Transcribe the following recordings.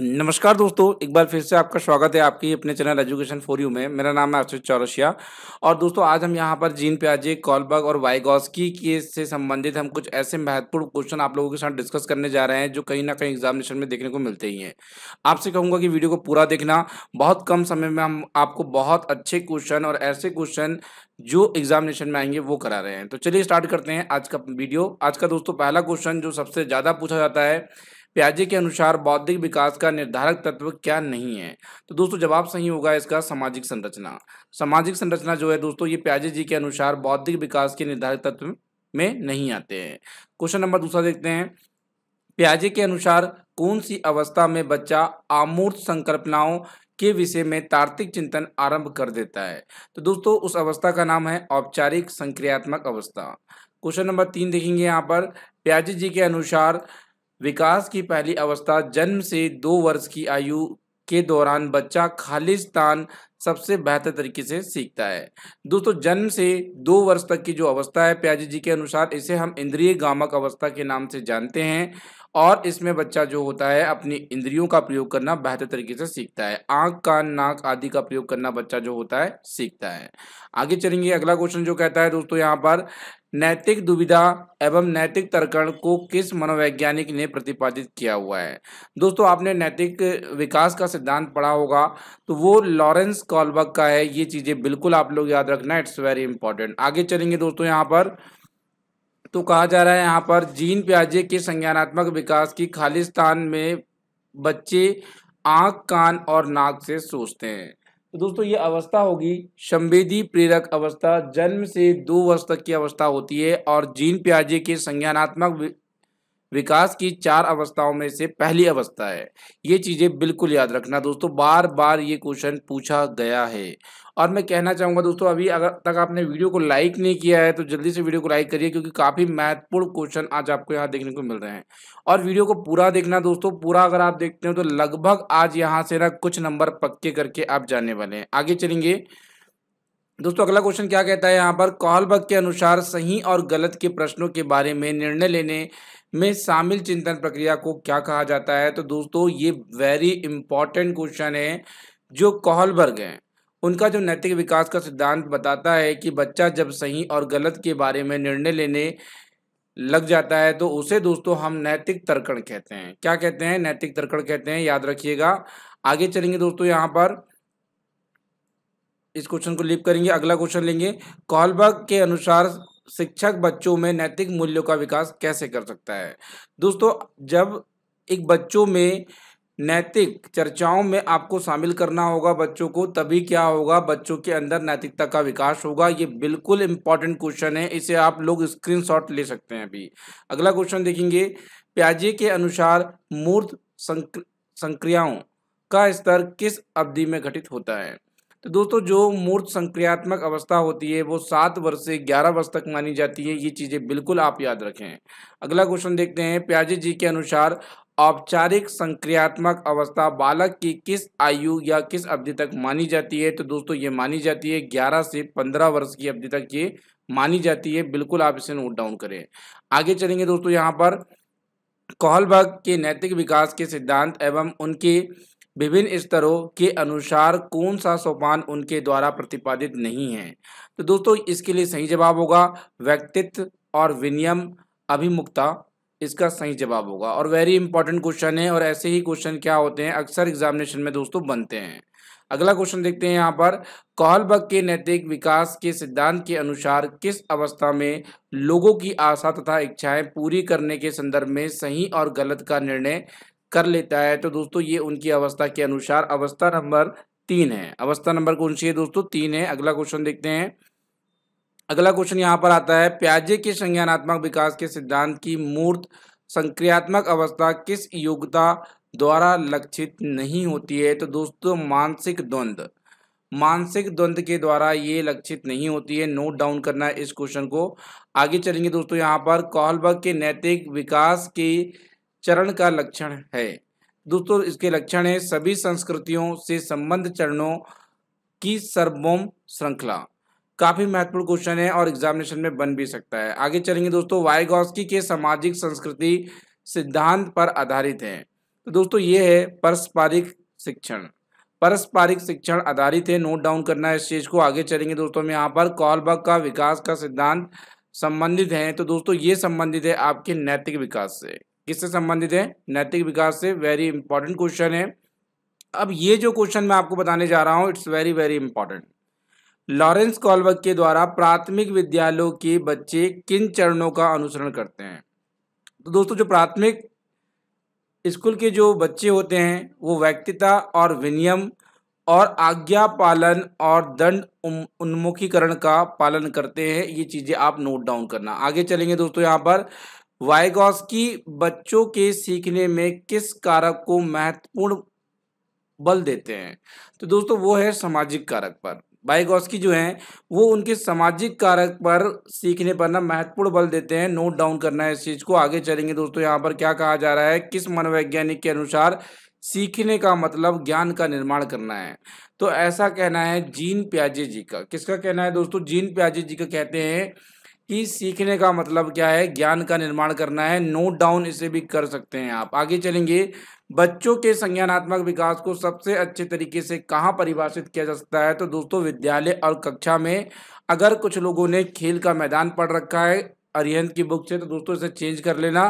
नमस्कार दोस्तों एक बार फिर से आपका स्वागत है आपकी अपने चैनल एजुकेशन फॉर यू में मेरा नाम है आशीष चौरसिया और दोस्तों आज हम यहाँ पर जीन प्याजे कॉलबर्ग और वाइगॉस्की के से संबंधित हम कुछ ऐसे महत्वपूर्ण क्वेश्चन आप लोगों के साथ डिस्कस करने जा रहे हैं जो कहीं ना कहीं एग्जामिनेशन में देखने को मिलते ही हैं आपसे कहूँगा कि वीडियो को पूरा देखना बहुत कम समय में हम आपको बहुत अच्छे क्वेश्चन और ऐसे क्वेश्चन जो एग्जामिनेशन में आएंगे वो करा रहे हैं तो चलिए स्टार्ट करते हैं आज का वीडियो आज का दोस्तों पहला क्वेश्चन जो सबसे ज़्यादा पूछा जाता है प्याजे के अनुसार बौद्धिक विकास का निर्धारक तत्व क्या नहीं है तो दोस्तों जवाब सही होगा इसका सामाजिक संरचना सामाजिक संरचना जो है दोस्तों ये प्याजे जी के अनुसार बौद्धिक विकास के निर्धारक तत्व में नहीं आते हैं क्वेश्चन नंबर दूसरा देखते हैं प्याजे के अनुसार कौन सी अवस्था में बच्चा आमूर्त संकल्पनाओं के विषय में तार्तिक चिंतन आरंभ कर देता है तो दोस्तों उस अवस्था का नाम है औपचारिक संक्रियात्मक अवस्था क्वेश्चन नंबर तीन देखेंगे यहाँ पर प्याजी जी के अनुसार विकास की पहली अवस्था जन्म से दो वर्ष की आयु के दौरान बच्चा खालिस्तान सबसे बेहतर तरीके से सीखता है दोस्तों जन्म से दो वर्ष तक की जो अवस्था है प्याजी जी के अनुसार इसे हम इंद्रिय गामक अवस्था के नाम से जानते हैं और इसमें बच्चा जो होता है अपनी इंद्रियों का प्रयोग करना बेहतर तरीके से सीखता है आंख कान नाक आदि का प्रयोग करना बच्चा जो होता है सीखता है आगे चलेंगे अगला क्वेश्चन जो कहता है दोस्तों यहाँ पर नैतिक दुविधा एवं नैतिक तर्कण को किस मनोवैज्ञानिक ने प्रतिपादित किया हुआ है दोस्तों आपने नैतिक विकास का सिद्धांत पढ़ा होगा तो वो लॉरेंस कॉलबर्ग का है ये चीज़ें बिल्कुल आप लोग याद रखना इट्स वेरी इंपॉर्टेंट आगे चलेंगे दोस्तों यहाँ पर तो कहा जा रहा है यहाँ पर जीन प्याजे के संज्ञानात्मक विकास की खालिस्तान में बच्चे आंख कान और नाक से सोचते हैं तो दोस्तों ये अवस्था होगी संवेदी प्रेरक अवस्था जन्म से दो वर्ष तक की अवस्था होती है और जीन प्याजे के संज्ञानात्मक विकास की चार अवस्थाओं में से पहली अवस्था है ये चीज़ें बिल्कुल याद रखना दोस्तों बार बार ये क्वेश्चन पूछा गया है और मैं कहना चाहूंगा दोस्तों अभी अगर तक आपने वीडियो को लाइक नहीं किया है तो जल्दी से वीडियो को लाइक करिए क्योंकि काफ़ी महत्वपूर्ण क्वेश्चन आज आपको यहाँ देखने को मिल रहे हैं और वीडियो को पूरा देखना दोस्तों पूरा अगर आप देखते हो तो लगभग आज यहाँ से ना कुछ नंबर पक्के करके आप जाने वाले हैं आगे चलेंगे दोस्तों अगला क्वेश्चन क्या कहता है यहाँ पर कॉलबग के अनुसार सही और गलत के प्रश्नों के बारे में निर्णय लेने में शामिल चिंतन प्रक्रिया को क्या कहा जाता है तो दोस्तों ये वेरी इंपॉर्टेंट क्वेश्चन है जो कोहलबर्ग हैं उनका जो नैतिक विकास का सिद्धांत बताता है कि बच्चा जब सही और गलत के बारे में निर्णय लेने लग जाता है तो उसे दोस्तों हम नैतिक तर्कण कहते हैं क्या कहते हैं नैतिक तर्कण कहते हैं याद रखिएगा आगे चलेंगे दोस्तों यहाँ पर इस क्वेश्चन को लिप करेंगे अगला क्वेश्चन लेंगे कॉलबर्ग के अनुसार शिक्षक बच्चों में नैतिक मूल्यों का विकास कैसे कर सकता है दोस्तों जब एक बच्चों में नैतिक चर्चाओं में आपको शामिल करना होगा बच्चों को तभी क्या होगा बच्चों के अंदर नैतिकता का विकास होगा ये बिल्कुल इंपॉर्टेंट क्वेश्चन है इसे आप लोग स्क्रीनशॉट ले सकते हैं अभी अगला क्वेश्चन देखेंगे प्याजे के अनुसार मूर्त संक्रियाओं का स्तर किस अवधि में घटित होता है तो दोस्तों जो मूर्त संक्रियात्मक अवस्था होती है वो सात वर्ष से ग्यारह वर्ष तक मानी जाती है ये चीज़ें बिल्कुल आप याद रखें अगला क्वेश्चन देखते हैं प्याजे जी के अनुसार औपचारिक संक्रियात्मक अवस्था बालक की किस आयु या किस अवधि तक मानी जाती है तो दोस्तों ये मानी जाती है ग्यारह से पंद्रह वर्ष की अवधि तक ये मानी जाती है बिल्कुल आप इसे नोट डाउन करें आगे चलेंगे दोस्तों यहाँ पर कोहलबाग के नैतिक विकास के सिद्धांत एवं उनके विभिन्न स्तरों के अनुसार कौन सा सोपान उनके द्वारा प्रतिपादित नहीं है तो दोस्तों इसके लिए सही जवाब होगा व्यक्तित्व और विनियम अभिमुखता इसका सही जवाब होगा और वेरी इंपॉर्टेंट क्वेश्चन है और ऐसे ही क्वेश्चन क्या होते हैं अक्सर एग्जामिनेशन में दोस्तों बनते हैं अगला क्वेश्चन देखते हैं यहाँ पर कॉलबर्ग के नैतिक विकास के सिद्धांत के अनुसार किस अवस्था में लोगों की आशा तथा इच्छाएं पूरी करने के संदर्भ में सही और गलत का निर्णय कर लेता है तो दोस्तों ये उनकी अवस्था के अनुसार अवस्था नंबर तीन है अवस्था नंबर कौन सी है दोस्तों तीन है अगला क्वेश्चन देखते हैं अगला क्वेश्चन यहाँ पर आता है प्याजे के संज्ञानात्मक विकास के सिद्धांत की मूर्त संक्रियात्मक अवस्था किस योग्यता द्वारा लक्षित नहीं होती है तो दोस्तों मानसिक द्वंद मानसिक द्वंद के द्वारा ये लक्षित नहीं होती है नोट डाउन करना है इस क्वेश्चन को आगे चलेंगे दोस्तों यहाँ पर कोहलबर्ग के नैतिक विकास की चरण का लक्षण है दोस्तों इसके लक्षण है सभी संस्कृतियों से संबंध चरणों की सर्वोम श्रृंखला काफी महत्वपूर्ण क्वेश्चन है और एग्जामिनेशन में बन भी सकता है आगे चलेंगे दोस्तों वायगोस्की के सामाजिक संस्कृति सिद्धांत पर आधारित है तो दोस्तों ये है पारस्परिक शिक्षण पारस्परिक शिक्षण आधारित है नोट डाउन करना है इस चीज़ को आगे चलेंगे दोस्तों में यहाँ पर कॉलबक का विकास का सिद्धांत संबंधित है तो दोस्तों ये संबंधित है आपके नैतिक विकास से किससे संबंधित है नैतिक विकास से वेरी इंपॉर्टेंट क्वेश्चन है अब ये जो क्वेश्चन मैं आपको बताने जा रहा हूँ it's very very important Lawrence Kohlberg के द्वारा प्राथमिक विद्यालयों के बच्चे किन चरणों का अनुसरण करते हैं तो दोस्तों जो प्राथमिक स्कूल के जो बच्चे होते हैं वो व्यक्तिता और विनियम और आज्ञा पालन और दंड उन्मुखीकरण का पालन करते हैं ये चीज़ें आप नोट डाउन करना आगे चलेंगे दोस्तों यहाँ पर वाइगॉस्की बच्चों के सीखने में किस कारक को महत्वपूर्ण बल देते हैं तो दोस्तों वो है सामाजिक कारक पर बाइगॉस्की जो हैं वो उनके सामाजिक कारक पर सीखने पर ना महत्वपूर्ण बल देते हैं नोट डाउन करना है इस चीज़ को आगे चलेंगे दोस्तों यहाँ पर क्या कहा जा रहा है किस मनोवैज्ञानिक के अनुसार सीखने का मतलब ज्ञान का निर्माण करना है तो ऐसा कहना है जीन प्याजे जी का किसका कहना है दोस्तों जीन प्याजे जी का कहते हैं कि सीखने का मतलब क्या है ज्ञान का निर्माण करना है नोट डाउन इसे भी कर सकते हैं आप आगे चलेंगे बच्चों के संज्ञानात्मक विकास को सबसे अच्छे तरीके से कहाँ परिभाषित किया जा सकता है तो दोस्तों विद्यालय और कक्षा में अगर कुछ लोगों ने खेल का मैदान पढ़ रखा है अरिहंत की बुक से तो दोस्तों इसे चेंज कर लेना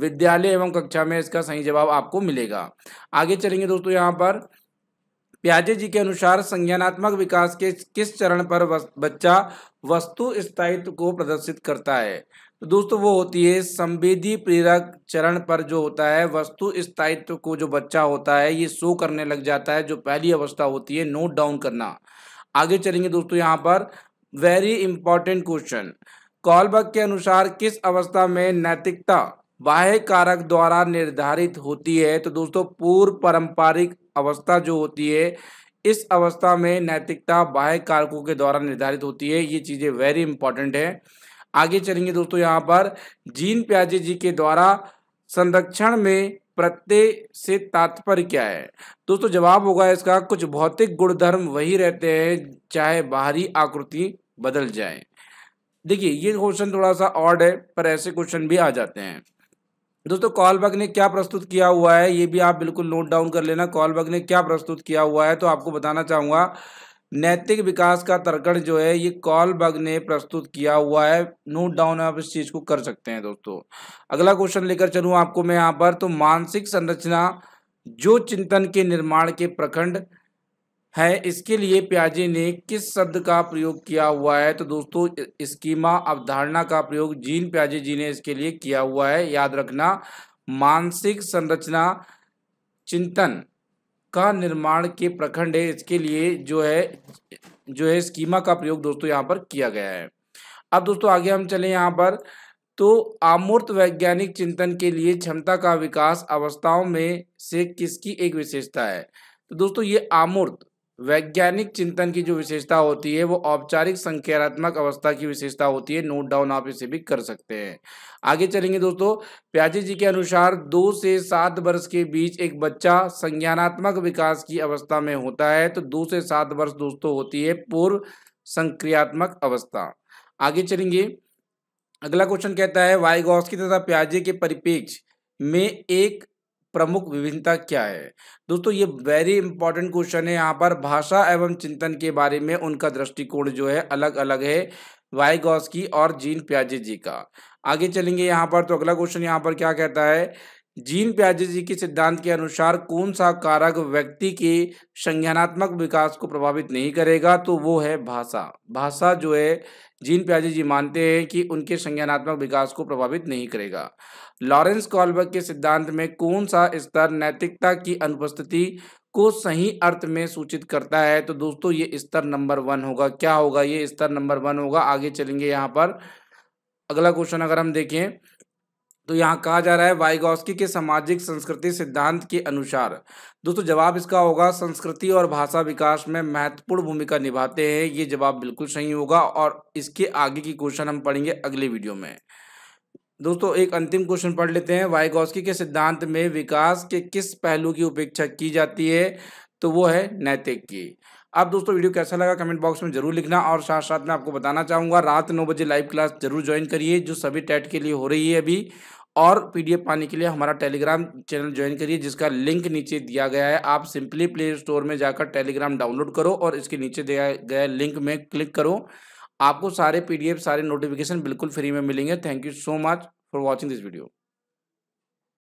विद्यालय एवं कक्षा में इसका सही जवाब आपको मिलेगा आगे चलेंगे दोस्तों यहाँ पर प्याजे जी के अनुसार संज्ञानात्मक विकास के किस चरण पर बच्चा वस्तु स्थायित्व को प्रदर्शित करता है तो दोस्तों वो होती है संवेदी प्रेरक चरण पर जो होता है वस्तु स्थायित्व को जो बच्चा होता है ये शो करने लग जाता है जो पहली अवस्था होती है नोट डाउन करना आगे चलेंगे दोस्तों यहाँ पर वेरी इंपॉर्टेंट क्वेश्चन कॉलबक के अनुसार किस अवस्था में नैतिकता बाह्य कारक द्वारा निर्धारित होती है तो दोस्तों पूर्व पारंपरिक अवस्था जो होती है इस अवस्था में नैतिकता बाह्य कारकों के द्वारा निर्धारित होती है ये चीज़ें वेरी इंपॉर्टेंट है आगे चलेंगे दोस्तों यहाँ पर जीन प्याजे जी के द्वारा संरक्षण में प्रत्यय से तात्पर्य क्या है दोस्तों जवाब होगा इसका कुछ भौतिक गुणधर्म वही रहते हैं चाहे बाहरी आकृति बदल जाए देखिए ये क्वेश्चन थोड़ा सा ऑड है पर ऐसे क्वेश्चन भी आ जाते हैं दोस्तों कॉलबग ने क्या प्रस्तुत किया हुआ है ये भी आप बिल्कुल नोट डाउन कर लेना कॉलबग ने क्या प्रस्तुत किया हुआ है तो आपको बताना चाहूँगा नैतिक विकास का तर्कण जो है ये कॉलबग ने प्रस्तुत किया हुआ है नोट डाउन आप इस चीज़ को कर सकते हैं दोस्तों अगला क्वेश्चन लेकर चलूँ आपको मैं यहाँ पर तो मानसिक संरचना जो चिंतन के निर्माण के प्रखंड है इसके लिए प्याजे ने किस शब्द का प्रयोग किया हुआ है तो दोस्तों स्कीमा अवधारणा का प्रयोग जीन प्याजे जी ने इसके लिए किया हुआ है याद रखना मानसिक संरचना चिंतन का निर्माण के प्रखंड है इसके लिए जो है जो है स्कीमा का प्रयोग दोस्तों यहाँ पर किया गया है अब दोस्तों आगे हम चले यहाँ पर तो आमूर्त वैज्ञानिक चिंतन के लिए क्षमता का विकास अवस्थाओं में से किसकी एक विशेषता है तो दोस्तों ये आमूर्त वैज्ञानिक चिंतन की जो विशेषता होती है वो औपचारिक संख्यात्मक अवस्था की विशेषता होती है नोट डाउन आप इसे भी कर सकते हैं आगे चलेंगे दोस्तों प्याजी जी के अनुसार दो से सात वर्ष के बीच एक बच्चा संज्ञानात्मक विकास की अवस्था में होता है तो दो से सात वर्ष दोस्तों होती है पूर्व संक्रियात्मक अवस्था आगे चलेंगे अगला क्वेश्चन कहता है वाइगॉस्की तथा प्याजे के परिपेक्ष में एक प्रमुख विभिन्नता क्या है दोस्तों ये वेरी इंपॉर्टेंट क्वेश्चन है यहाँ पर भाषा एवं चिंतन के बारे में उनका दृष्टिकोण जो है अलग अलग है वाइगॉस की और जीन प्याजे जी का आगे चलेंगे यहाँ पर तो अगला क्वेश्चन यहाँ पर क्या कहता है जीन जी के सिद्धांत के अनुसार कौन सा कारक व्यक्ति के संज्ञानात्मक विकास को प्रभावित नहीं करेगा तो वो है भाषा भाषा जो है जीन जी मानते हैं कि उनके संज्ञानात्मक विकास को प्रभावित नहीं करेगा लॉरेंस कॉलबर्ग के सिद्धांत में कौन सा स्तर नैतिकता की अनुपस्थिति को सही अर्थ में सूचित करता है तो दोस्तों ये स्तर नंबर वन होगा क्या होगा ये स्तर नंबर वन होगा आगे चलेंगे यहाँ पर अगला क्वेश्चन अगर हम देखें तो यहाँ कहा जा रहा है वाइगोस्की के सामाजिक संस्कृति सिद्धांत के अनुसार दोस्तों जवाब इसका होगा संस्कृति और भाषा विकास में महत्वपूर्ण भूमिका निभाते हैं ये जवाब बिल्कुल सही होगा और इसके आगे की क्वेश्चन हम पढ़ेंगे अगले वीडियो में दोस्तों एक अंतिम क्वेश्चन पढ़ लेते हैं वाइगोस्की के सिद्धांत में विकास के किस पहलू की उपेक्षा की जाती है तो वो है नैतिक की आप दोस्तों वीडियो कैसा लगा कमेंट बॉक्स में जरूर लिखना और साथ साथ में आपको बताना चाहूँगा रात नौ बजे लाइव क्लास जरूर ज्वाइन करिए जो सभी टेट के लिए हो रही है अभी और पीडीएफ पाने के लिए हमारा टेलीग्राम चैनल ज्वाइन करिए जिसका लिंक नीचे दिया गया है आप सिंपली प्ले स्टोर में जाकर टेलीग्राम डाउनलोड करो और इसके नीचे दिया गया लिंक में क्लिक करो आपको सारे पीडीएफ सारे नोटिफिकेशन बिल्कुल फ्री में मिलेंगे thank you so much for watching this video